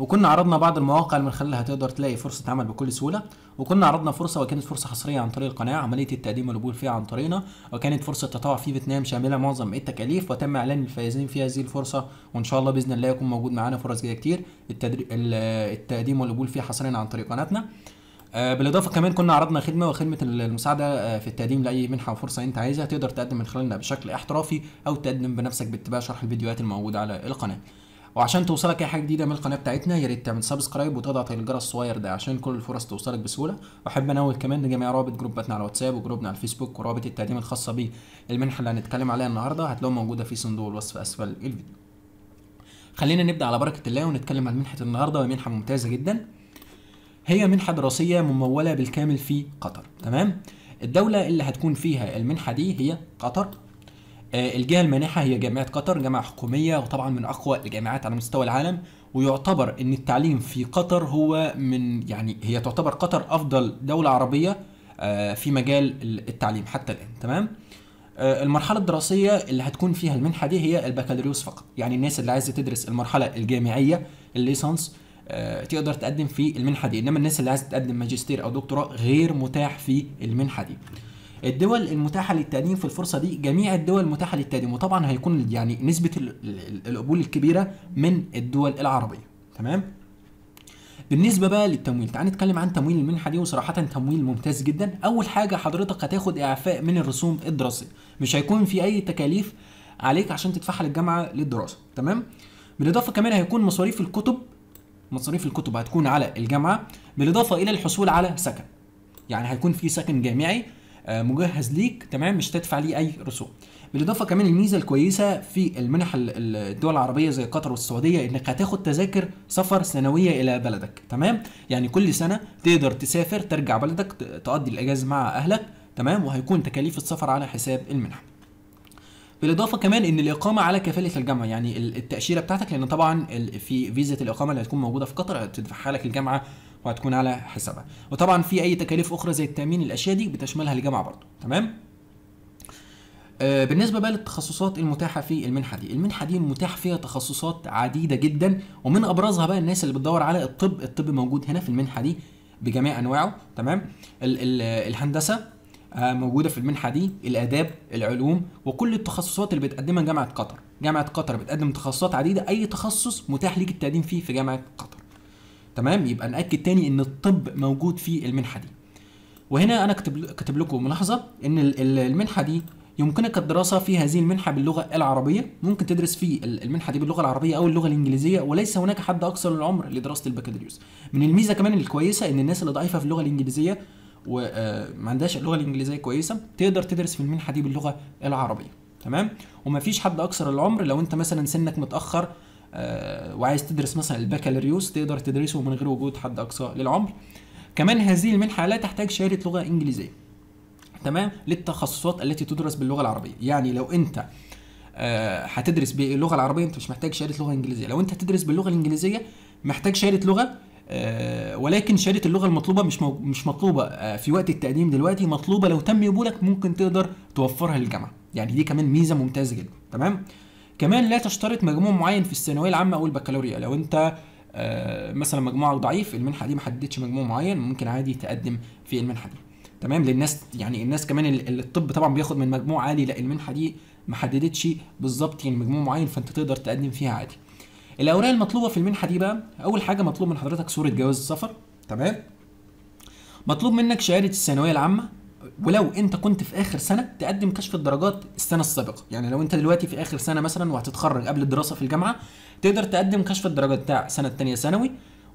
وكنا عرضنا بعض المواقع اللي من خلالها تقدر تلاقي فرصه عمل بكل سهوله وكنا عرضنا فرصه وكانت فرصه حصريه عن طريق القناه عمليه التقديم والقبول فيها عن طريقنا وكانت فرصه تطوع في فيتنام شامله معظم التكاليف وتم اعلان الفائزين في هذه الفرصه وان شاء الله باذن الله يكون موجود معانا فرص جايه كتير التدري... التقديم والقبول فيها حصريا عن طريق قناتنا آه، بالاضافه كمان كنا عرضنا خدمه وخدمه المساعده آه، في التقديم لاي منحه وفرصه انت عايزها تقدر تقدم من خلالنا بشكل احترافي او تقدم بنفسك باتباع شرح الفيديوهات الموجوده على القناه وعشان توصلك اي حاجه جديده من القناه بتاعتنا يا ريت تعمل سبسكرايب وتضغط الجرس الصغير ده عشان كل الفرص توصلك بسهوله واحب انوه كمان لجميع روابط جروباتنا على الواتساب وجروبنا على الفيسبوك ورابط التقديم الخاصه بيه المنحه اللي هنتكلم عليها النهارده هتلاقوها موجوده في صندوق الوصف اسفل الفيديو خلينا نبدا على بركه الله ونتكلم عن منحه النهارده وهي منحه ممتازه جدا هي منحه دراسيه مموله بالكامل في قطر تمام الدوله اللي هتكون فيها المنحه دي هي قطر آه، الجهه المانحه هي جامعه قطر جامعه حكوميه وطبعا من اقوى الجامعات على مستوى العالم ويعتبر ان التعليم في قطر هو من يعني هي تعتبر قطر افضل دوله عربيه آه، في مجال التعليم حتى الان تمام آه، المرحلة الدراسية اللي هتكون فيها المنحة دي هي البكالوريوس فقط يعني الناس اللي عايزة تدرس المرحلة الجامعية الليسانس تقدر تقدم في المنحة دي إنما الناس اللي عايزة تقدم ماجستير أو دكتوراه غير متاح في المنحة دي الدول المتاحه للتقديم في الفرصه دي جميع الدول متاحه للتقديم وطبعا هيكون يعني نسبه القبول الكبيره من الدول العربيه تمام بالنسبه بقى للتمويل تعال نتكلم عن تمويل المنحه دي وصراحه تمويل ممتاز جدا اول حاجه حضرتك هتاخد اعفاء من الرسوم الدراسيه مش هيكون في اي تكاليف عليك عشان تدفعها للجامعه للدراسه تمام بالاضافه كمان هيكون مصاريف الكتب مصاريف الكتب هتكون على الجامعه بالاضافه الى الحصول على سكن يعني هيكون في سكن جامعي آه، مجهز ليك تمام مش تدفع ليه اي رسوم بالاضافه كمان الميزه الكويسه في المنح الدول العربيه زي قطر والسعوديه انك هتاخد تذاكر سفر سنويه الى بلدك تمام يعني كل سنه تقدر تسافر ترجع بلدك تقضي الاجازه مع اهلك تمام وهيكون تكاليف السفر على حساب المنحه بالاضافه كمان ان الاقامه على كفاله الجامعه يعني التاشيره بتاعتك لان طبعا في فيزا الاقامه اللي هتكون موجوده في قطر هتدفعها لك الجامعه وهتكون على حسابها وطبعا في اي تكاليف اخرى زي التامين الاشياء دي بتشملها الجامعه برضو تمام آه، بالنسبة بقى للتخصصات المتاحة في المنحة دي، المنحة دي متاح فيها تخصصات عديدة جدا ومن أبرزها بقى الناس اللي بتدور على الطب، الطب موجود هنا في المنحة دي بجميع أنواعه، تمام؟ ال ال الهندسة آه، موجودة في المنحة دي، الآداب، العلوم وكل التخصصات اللي بتقدمها جامعة قطر، جامعة قطر بتقدم تخصصات عديدة، أي تخصص متاح ليك التقديم فيه في جامعة قطر. تمام يبقى ناكد تاني ان الطب موجود في المنحه دي وهنا انا كاتب كتب لكم ملاحظه ان المنحه دي يمكنك الدراسه في هذه المنحه باللغه العربيه ممكن تدرس في المنحه دي باللغه العربيه او اللغه الانجليزيه وليس هناك حد اقصر العمر لدراسه البكالوريوس من الميزه كمان الكويسه ان الناس اللي ضعيفه في اللغه الانجليزيه وما آه، عندهاش اللغه الانجليزيه كويسه تقدر تدرس في المنحه دي باللغه العربيه تمام ومفيش حد اقصر العمر لو انت مثلا سنك متاخر آه، وعايز تدرس مثلا البكالوريوس تقدر تدرسه من غير وجود حد اقصى للعمر كمان هذه المنحه لا تحتاج شهاده لغه انجليزيه تمام للتخصصات التي تدرس باللغه العربيه يعني لو انت آه، هتدرس باللغه العربيه انت مش محتاج شهاده لغه انجليزيه لو انت هتدرس باللغه الانجليزيه محتاج شهاده لغه آه، ولكن شهاده اللغه المطلوبه مش مش مطلوبه في وقت التقديم دلوقتي مطلوبه لو تم قبولك ممكن تقدر توفرها للجامعه يعني دي كمان ميزه ممتازه جدا تمام كمان لا تشترط مجموع معين في الثانويه العامه او البكالوريا لو انت آه، مثلا مجموعك ضعيف المنحه دي ما حددتش مجموع معين ممكن عادي تقدم في المنحه دي تمام للناس يعني الناس كمان اللي الطب طبعا بياخد من مجموع عالي لا المنحه دي ما حددتش بالظبط يعني مجموع معين فانت تقدر تقدم فيها عادي الاوراق المطلوبه في المنحه دي بقى اول حاجه مطلوب من حضرتك صوره جواز السفر تمام مطلوب منك شهاده الثانويه العامه ولو انت كنت في اخر سنه تقدم كشف الدرجات السنه السابقه يعني لو انت دلوقتي في اخر سنه مثلا وهتتخرج قبل الدراسه في الجامعه تقدر تقدم كشف الدرجات بتاع سنه ثانيه ثانوي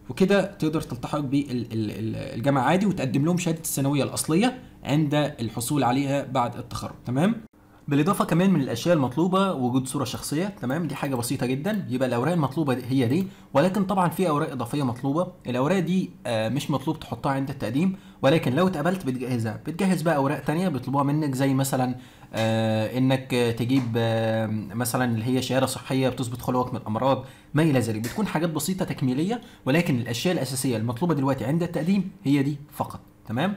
وكده تقدر تلتحق بالجامعه عادي وتقدم لهم شهاده الثانويه الاصليه عند الحصول عليها بعد التخرج تمام بالاضافه كمان من الاشياء المطلوبه وجود صوره شخصيه تمام دي حاجه بسيطه جدا يبقى الاوراق المطلوبه هي دي ولكن طبعا في اوراق اضافيه مطلوبه الاوراق دي آه، مش مطلوب تحطها عند التقديم ولكن لو اتقبلت بتجهزها بتجهز بقى اوراق تانية بيطلبوها منك زي مثلا آه، انك تجيب آه، مثلا اللي هي شهاده صحيه بتثبت خلوك من الامراض ما الى ذلك بتكون حاجات بسيطه تكميليه ولكن الاشياء الاساسيه المطلوبه دلوقتي عند التقديم هي دي فقط تمام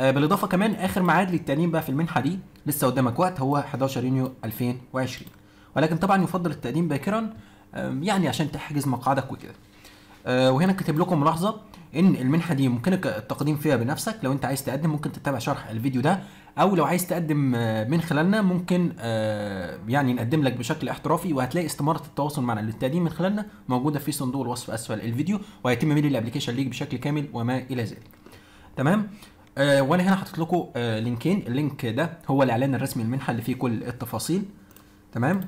بالاضافه كمان اخر ميعاد للتقديم بقى في المنحه دي لسه قدامك وقت هو 11 يونيو 2020 ولكن طبعا يفضل التقديم باكرا يعني عشان تحجز مقعدك وكده آه، وهنا كاتب لكم ملاحظه ان المنحه دي ممكنك التقديم فيها بنفسك لو انت عايز تقدم ممكن تتابع شرح الفيديو ده او لو عايز تقدم آه، من خلالنا ممكن آه، يعني نقدم لك بشكل احترافي وهتلاقي استماره التواصل معنا للتقديم من خلالنا موجوده في صندوق الوصف اسفل الفيديو وهيتم ميل الابلكيشن ليك بشكل كامل وما الى ذلك تمام آه وانا هنا حاطط لكم آه لينكين اللينك ده هو الاعلان الرسمي للمنحه اللي فيه كل التفاصيل تمام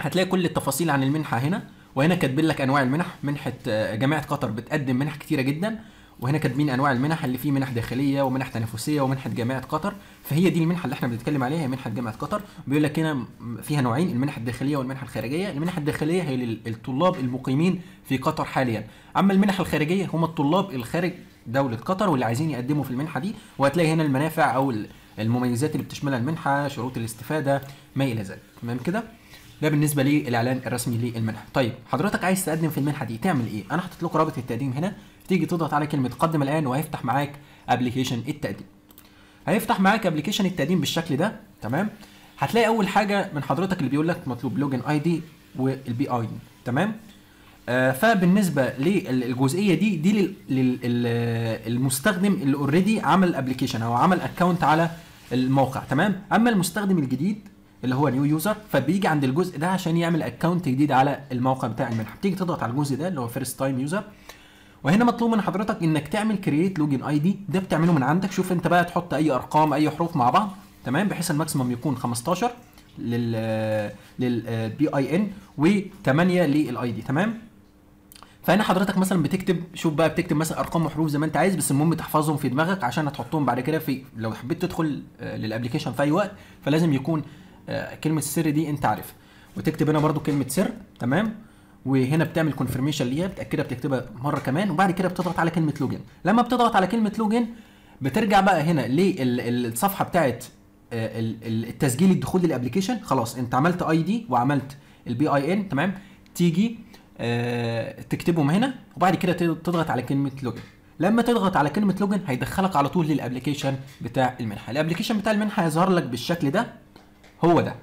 هتلاقي كل التفاصيل عن المنحه هنا وهنا كاتبين لك انواع المنح منحه آه جامعه قطر بتقدم منح كتيره جدا وهنا كاتبين انواع المنح اللي فيه منح داخليه ومنح تنافسيه ومنحه جامعه قطر فهي دي المنحه اللي احنا بنتكلم عليها هي منحه جامعه قطر بيقول لك هنا فيها نوعين المنح الداخليه والمنح الخارجيه المنح الداخليه هي للطلاب المقيمين في قطر حاليا اما المنح الخارجيه هم الطلاب الخارج دوله قطر واللي عايزين يقدموا في المنحه دي وهتلاقي هنا المنافع او المميزات اللي بتشملها المنحه شروط الاستفاده ما الى ذلك تمام كده ده بالنسبه للاعلان الرسمي للمنحه طيب حضرتك عايز تقدم في المنحه دي تعمل ايه انا حاطط لكم رابط التقديم هنا تيجي تضغط على كلمه قدم الان وهيفتح معاك ابلكيشن التقديم هيفتح معاك ابلكيشن التقديم بالشكل ده تمام هتلاقي اول حاجه من حضرتك اللي بيقول لك مطلوب لوجن اي دي والبي اي تمام آه، فبالنسبه للجزئيه دي دي للمستخدم اللي اوريدي عمل ابلكيشن او عمل اكونت على الموقع تمام اما المستخدم الجديد اللي هو نيو يوزر فبيجي عند الجزء ده عشان يعمل اكونت جديد على الموقع بتاع المنحه بتيجي تضغط على الجزء ده اللي هو فيرست تايم يوزر وهنا مطلوب من حضرتك انك تعمل كرييت لوجن اي دي ده بتعمله من عندك شوف انت بقى تحط اي ارقام اي حروف مع بعض تمام بحيث الماكسيمم يكون 15 لل للبي اي ان و8 للاي دي تمام فهنا حضرتك مثلا بتكتب شوف بقى بتكتب مثلا ارقام وحروف زي ما انت عايز بس المهم تحفظهم في دماغك عشان هتحطهم بعد كده في لو حبيت تدخل آه، للابلكيشن في اي وقت فلازم يكون آه، كلمه السر دي انت عارفها وتكتب هنا برده كلمه سر تمام وهنا بتعمل كونفرميشن ليها بتاكدها بتكتبها مره كمان وبعد كده بتضغط على كلمه لوجن لما بتضغط على كلمه لوجن بترجع بقى هنا للصفحه بتاعت آه، التسجيل الدخول للابلكيشن خلاص انت عملت اي دي وعملت البي اي ان تمام تيجي آه، تكتبهم هنا وبعد كده تضغط على كلمه لوجن لما تضغط على كلمه لوجن هيدخلك على طول للابلكيشن بتاع المنحه الابلكيشن بتاع المنحه هيظهر لك بالشكل ده هو ده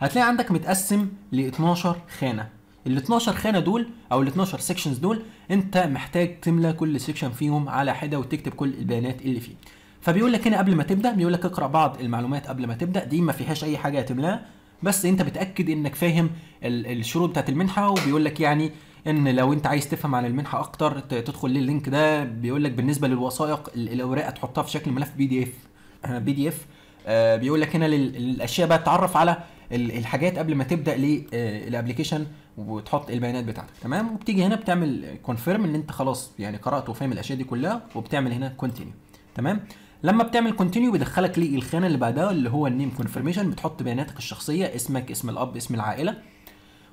هتلاقي عندك متقسم ل 12 خانه ال 12 خانه دول او ال 12 سيكشنز دول انت محتاج تملى كل سيكشن فيهم على حده وتكتب كل البيانات اللي فيه فبيقول لك هنا قبل ما تبدا بيقول لك اقرا بعض المعلومات قبل ما تبدا دي ما فيهاش اي حاجه هتملاها بس انت بتاكد انك فاهم الشروط بتاعت المنحه وبيقول لك يعني ان لو انت عايز تفهم عن المنحه اكتر تدخل لللينك ده بيقول لك بالنسبه للوثائق الاوراق تحطها في شكل ملف بي دي اف بي دي اف بيقول لك هنا الاشياء بقى تعرف على الحاجات قبل ما تبدا للابلكيشن آه، وتحط البيانات بتاعتك تمام وبتيجي هنا بتعمل كونفيرم ان انت خلاص يعني قرات وفاهم الاشياء دي كلها وبتعمل هنا كونتينيو تمام لما بتعمل كونتينيو بيدخلك للخانه الخانه اللي بعدها اللي هو النيم كونفرميشن بتحط بياناتك الشخصيه اسمك اسم الاب اسم العائله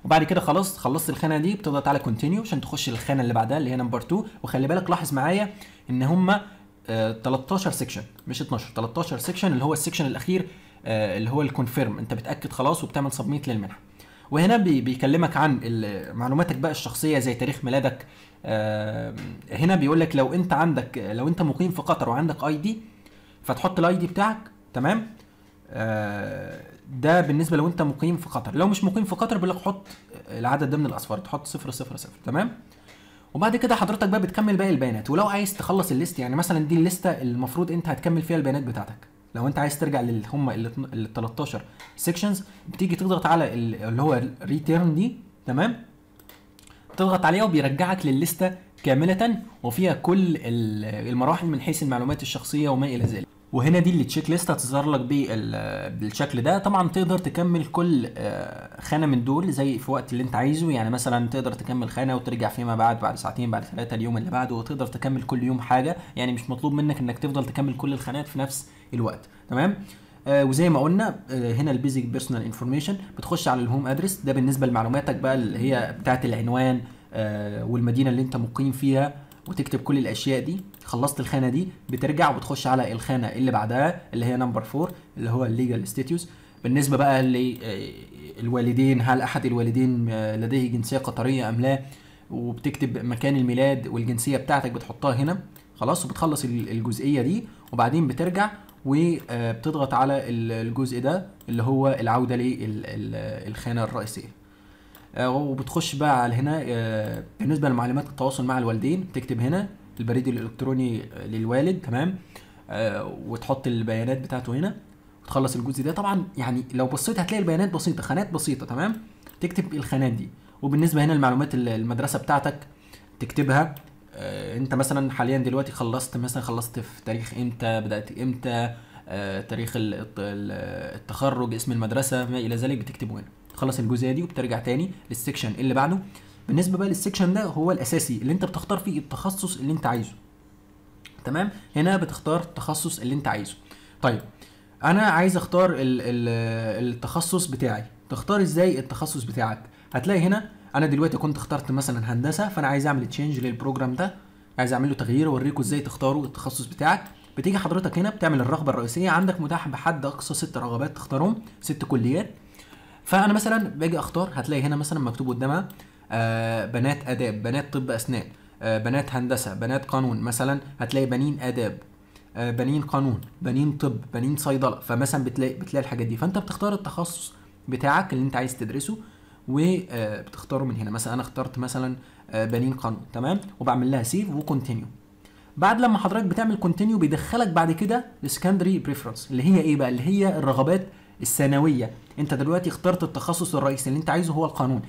وبعد كده خلاص خلصت الخانه دي بتضغط على كونتينيو عشان تخش للخانه اللي بعدها اللي هي نمبر 2 وخلي بالك لاحظ معايا ان هما 13 سيكشن مش 12 13 سيكشن اللي هو السيكشن الاخير آه، اللي هو الكونفيرم انت بتاكد خلاص وبتعمل سبميت للمنحه وهنا بيكلمك عن معلوماتك بقى الشخصيه زي تاريخ ميلادك هنا بيقول لك لو انت عندك لو انت مقيم في قطر وعندك اي دي فتحط الاي دي بتاعك تمام آه، ده بالنسبه لو انت مقيم في قطر لو مش مقيم في قطر بيقول لك حط العدد ده من الاصفار تحط 0 0 0 تمام وبعد كده حضرتك بقى بتكمل باقي البيانات ولو عايز تخلص الليست يعني مثلا دي الليسته المفروض انت هتكمل فيها البيانات بتاعتك لو انت عايز ترجع لل هم ال 13 سيكشنز بتيجي تضغط على اللي هو ريتيرن دي تمام تضغط عليها وبيرجعك للليسته كامله وفيها كل المراحل من حيث المعلومات الشخصيه وما الى ذلك وهنا دي اللي تشيك ليست هتظهر لك بالشكل ده طبعا تقدر تكمل كل آه، خانه من دول زي في وقت اللي انت عايزه يعني مثلا تقدر تكمل خانه وترجع فيما بعد بعد ساعتين بعد ثلاثه اليوم اللي بعده وتقدر تكمل كل يوم حاجه يعني مش مطلوب منك انك تفضل تكمل كل الخانات في نفس الوقت تمام آه وزي ما قلنا آه هنا البيزك بيرسونال انفورميشن بتخش على الهوم ادرس ده بالنسبه لمعلوماتك بقى اللي هي بتاعه العنوان آه، والمدينه اللي انت مقيم فيها وتكتب كل الاشياء دي خلصت الخانه دي بترجع وبتخش على الخانه اللي بعدها اللي هي نمبر 4 اللي هو الليجال ستيتوس بالنسبه بقى للوالدين آه، هل احد الوالدين آه، لديه جنسيه قطريه ام لا وبتكتب مكان الميلاد والجنسيه بتاعتك بتحطها هنا خلاص وبتخلص الجزئيه دي وبعدين بترجع وبتضغط على الجزء ده اللي هو العوده للخانه الرئيسيه آه، وبتخش بقى على هنا آه، بالنسبه لمعلومات التواصل مع الوالدين بتكتب هنا البريد الالكتروني للوالد تمام آه، وتحط البيانات بتاعته هنا وتخلص الجزء ده طبعا يعني لو بصيت هتلاقي البيانات بسيطه خانات بسيطه تمام تكتب الخانات دي وبالنسبه هنا لمعلومات المدرسه بتاعتك تكتبها انت مثلا حاليا دلوقتي خلصت مثلا خلصت في تاريخ امتى بدات امتى تاريخ التخرج اسم المدرسه ما الى ذلك بتكتبه هنا خلص الجزئيه دي وبترجع تاني للسكشن اللي بعده بالنسبه بقى للسكشن ده هو الاساسي اللي انت بتختار فيه التخصص اللي انت عايزه تمام هنا بتختار التخصص اللي انت عايزه طيب انا عايز اختار ال ال التخصص بتاعي تختار ازاي التخصص بتاعك هتلاقي هنا انا دلوقتي كنت اخترت مثلا هندسه فانا عايز اعمل تشينج للبروجرام ده عايز اعمل له تغيير اوريكم ازاي تختاروا التخصص بتاعك بتيجي حضرتك هنا بتعمل الرغبه الرئيسيه عندك متاح بحد اقصى ست رغبات تختارهم ست كليات فانا مثلا باجي اختار هتلاقي هنا مثلا مكتوب قدامها آه، بنات اداب بنات طب اسنان آه، بنات هندسه بنات قانون مثلا هتلاقي بنين اداب آه، بنين قانون بنين طب بنين صيدله فمثلا بتلاقي بتلاقي الحاجات دي فانت بتختار التخصص بتاعك اللي انت عايز تدرسه وبتختاره من هنا مثلا انا اخترت مثلا بنين قانون تمام وبعمل لها سيف وكونتينيو بعد لما حضرتك بتعمل كونتينيو بيدخلك بعد كده لسكندري بريفرنس اللي هي ايه بقى اللي هي الرغبات الثانويه انت دلوقتي اخترت التخصص الرئيسي اللي انت عايزه هو القانون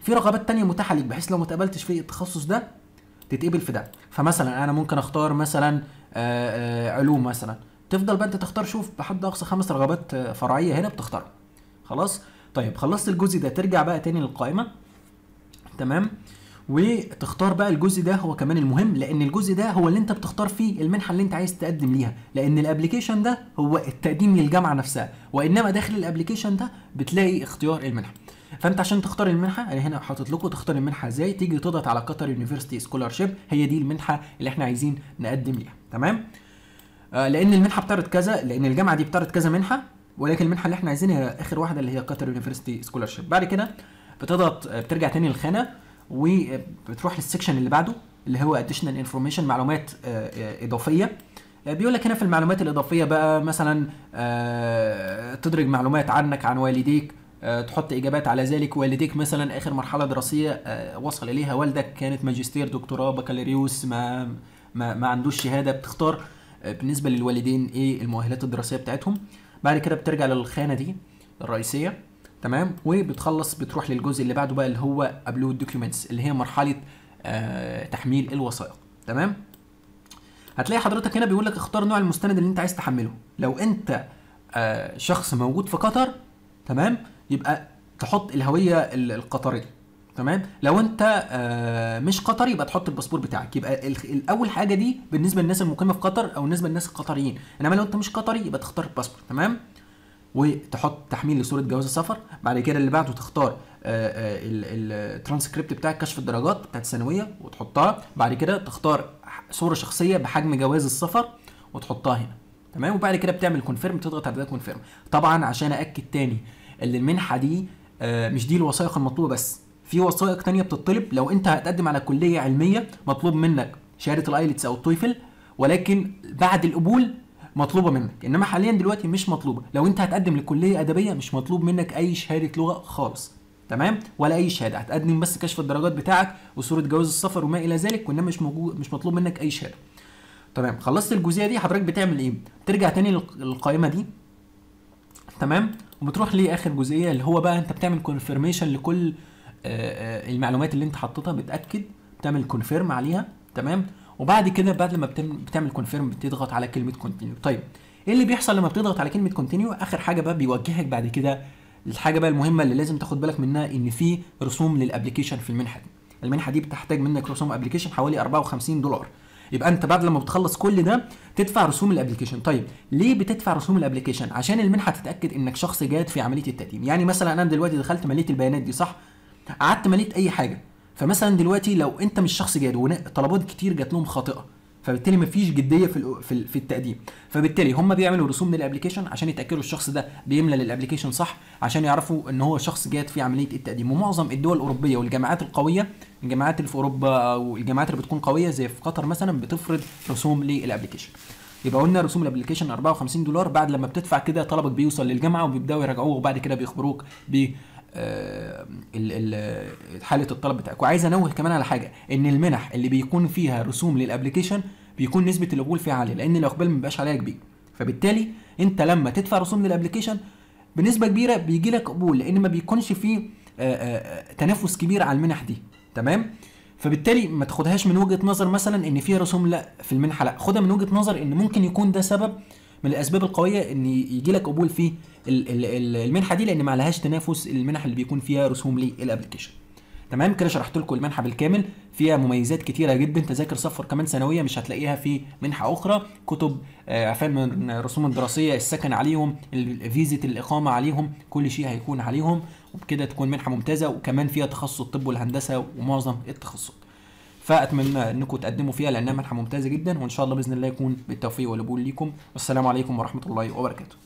في رغبات تانية متاحه ليك بحيث لو ما اتقبلتش في التخصص ده تتقبل في ده فمثلا انا ممكن اختار مثلا آه، آه، علوم مثلا تفضل بقى انت تختار شوف بحد اقصى خمس رغبات آه، فرعيه هنا بتختارها خلاص طيب خلصت الجزء ده ترجع بقى تاني للقائمه تمام وتختار بقى الجزء ده هو كمان المهم لان الجزء ده هو اللي انت بتختار فيه المنحه اللي انت عايز تقدم ليها لان الابلكيشن ده هو التقديم للجامعه نفسها وانما داخل الابلكيشن ده بتلاقي اختيار المنحه فانت عشان تختار المنحه انا هنا حاطط لكم تختار المنحه ازاي تيجي تضغط على قطر يونيفرسيتي سكولارشيب هي دي المنحه اللي احنا عايزين نقدم ليها تمام آه لان المنحه بتعرض كذا لان الجامعه دي بتعرض كذا منحه ولكن المنحه اللي احنا عايزينها هي اخر واحده اللي هي قطر يونيفرسيتي سكولارشيب بعد كده بتضغط آه، بترجع تاني للخانه وبتروح للسكشن اللي بعده اللي هو اديشنال انفورميشن معلومات آه، آه، اضافيه آه، بيقول لك هنا في المعلومات الاضافيه بقى مثلا تدرج معلومات عنك عن والديك تحط اجابات على ذلك والديك مثلا اخر مرحله دراسيه وصل اليها والدك كانت ماجستير دكتوراه بكالوريوس ما ما, ما عندوش شهاده بتختار بالنسبه للوالدين ايه المؤهلات الدراسيه بتاعتهم بعد كده بترجع للخانه دي الرئيسيه تمام وبتخلص بتروح للجزء اللي بعده بقى اللي هو ابلود دوكيومنتس اللي هي مرحله آه تحميل الوثائق تمام هتلاقي حضرتك هنا بيقول لك اختار نوع المستند اللي انت عايز تحمله لو انت آه شخص موجود في قطر تمام يبقى تحط الهويه القطريه تمام لو انت آه مش قطري يبقى تحط الباسبور بتاعك يبقى الاول حاجه دي بالنسبه للناس المقيمه في قطر او بالنسبه للناس القطريين انما لو انت مش قطري يبقى تختار الباسبور تمام وتحط تحميل لصوره جواز السفر بعد كده اللي بعده تختار آه، آه، الترانسكريبت بتاع كشف الدرجات بتاعت الثانويه وتحطها بعد كده تختار صوره شخصيه بحجم جواز السفر وتحطها هنا تمام وبعد كده بتعمل كونفيرم تضغط على كونفيرم طبعا عشان اكد تاني ان المنحه دي آه، مش دي الوثائق المطلوبه بس في وثائق تانية بتطلب لو انت هتقدم على كليه علميه مطلوب منك شهاده الايلتس او التويفل ولكن بعد القبول مطلوبه منك انما حاليا دلوقتي مش مطلوبه لو انت هتقدم لكليه ادبيه مش مطلوب منك اي شهاده لغه خالص تمام ولا اي شهاده هتقدم بس كشف الدرجات بتاعك وصوره جواز السفر وما الى ذلك وانما مش موجود مش مطلوب منك اي شهاده تمام خلصت الجزئيه دي حضرتك بتعمل ايه ترجع تاني للقائمه دي تمام وبتروح لاخر جزئيه اللي هو بقى انت بتعمل كونفيرميشن لكل المعلومات اللي انت حطيتها بتاكد بتعمل كونفيرم عليها تمام وبعد كده بعد لما بتعمل كونفيرم بتضغط على كلمه كونتينيو طيب ايه اللي بيحصل لما بتضغط على كلمه كونتينيو اخر حاجه بقى بيوجهك بعد كده الحاجه بقى المهمه اللي لازم تاخد بالك منها ان في رسوم للابلكيشن في المنحه دي المنحه دي بتحتاج منك رسوم ابلكيشن حوالي 54 دولار يبقى انت بعد لما بتخلص كل ده تدفع رسوم الابلكيشن طيب ليه بتدفع رسوم الابلكيشن عشان المنحه تتاكد انك شخص جاد في عمليه التقديم يعني مثلا انا دلوقتي دخلت مليت البيانات دي صح قعدت مليت اي حاجه فمثلا دلوقتي لو انت مش شخص جاد وطلبات كتير جات لهم خاطئه فبالتالي مفيش جديه في في التقديم فبالتالي هم بيعملوا رسوم للابلكيشن عشان يتاكدوا الشخص ده بيملى للابلكيشن صح عشان يعرفوا ان هو شخص جاد في عمليه التقديم ومعظم الدول الاوروبيه والجامعات القويه الجامعات اللي في اوروبا والجامعات اللي بتكون قويه زي في قطر مثلا بتفرض رسوم للابلكيشن يبقى قلنا رسوم الابلكيشن 54 دولار بعد لما بتدفع كده طلبك بيوصل للجامعه وبيبداوا يراجعوه وبعد كده بيخبروك ب آه، حاله الطلب بتاعك وعايز انوه كمان على حاجه ان المنح اللي بيكون فيها رسوم للابلكيشن بيكون نسبه القبول فيها عاليه لان الاقبال ما بيبقاش عليها كبير فبالتالي انت لما تدفع رسوم للابلكيشن بنسبه كبيره بيجي لك قبول لان ما بيكونش فيه آه، آه، تنافس كبير على المنح دي تمام فبالتالي ما تاخدهاش من وجهه نظر مثلا ان فيها رسوم لا في المنحه لا خدها من وجهه نظر ان ممكن يكون ده سبب من الاسباب القويه ان يجي لك قبول في المنحه دي لان ما عليهاش تنافس المنح اللي بيكون فيها رسوم للابلكيشن تمام كده شرحت لكم المنحه بالكامل فيها مميزات كتيره جدا تذاكر سفر كمان سنويه مش هتلاقيها في منحه اخرى كتب آه، عفوا من الرسوم الدراسيه السكن عليهم فيزه الاقامه عليهم كل شيء هيكون عليهم وبكده تكون منحه ممتازه وكمان فيها تخصص الطب والهندسه ومعظم التخصصات فاتمنى انكم تقدموا فيها لانها منحه ممتازه جدا وان شاء الله باذن الله يكون بالتوفيق والقبول ليكم والسلام عليكم ورحمه الله وبركاته